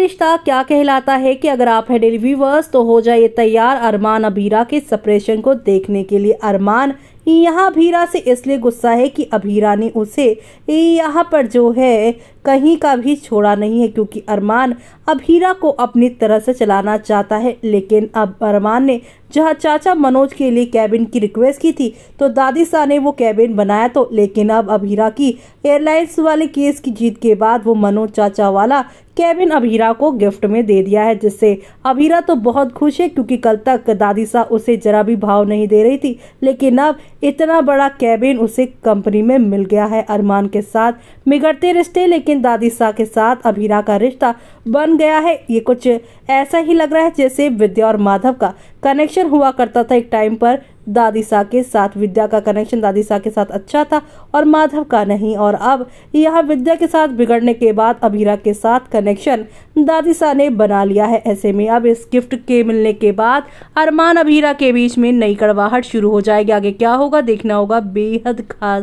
रिश्ता क्या कहलाता है कि अगर आप है डेली व्यूवर्स तो हो जाइए तैयार अरमान अबीरा के सेपरेशन को देखने के लिए अरमान यहाँ अभीरा से इसलिए गुस्सा है कि अभीरा ने उसे यहाँ पर जो है कहीं का भी छोड़ा नहीं है क्योंकि अरमान अभीरा को अपनी तरह से चलाना चाहता है लेकिन अब अरमान ने जहाँ चाचा मनोज के लिए कैबिन की रिक्वेस्ट की थी तो दादी सा ने वो कैबिन बनाया तो लेकिन अब अभीरा की एयरलाइंस वाले केस की जीत के बाद वो मनोज चाचा वाला कैबिन अभीरा को गिफ्ट में दे दिया है जिससे अभीरा तो बहुत खुश है क्योंकि कल तक दादी शाह उसे जरा भी भाव नहीं दे रही थी लेकिन अब इतना बड़ा कैबिन उसे कंपनी में मिल गया है अरमान के साथ बिगड़ते रिश्ते लेकिन दादी शाह के साथ अभीरा का रिश्ता बन गया है ये कुछ ऐसा ही लग रहा है जैसे विद्या और माधव का कनेक्शन हुआ करता था एक टाइम पर दादी सा के साथ विद्या का कनेक्शन दादी सा के साथ अच्छा था और माधव का नहीं और अब यहाँ विद्या के साथ बिगड़ने के बाद अबीरा के साथ कनेक्शन दादी सा ने बना लिया है ऐसे में अब इस गिफ्ट के मिलने के बाद अरमान अबीरा के बीच में नई कड़वाहट शुरू हो जाएगी आगे क्या होगा देखना होगा बेहद खास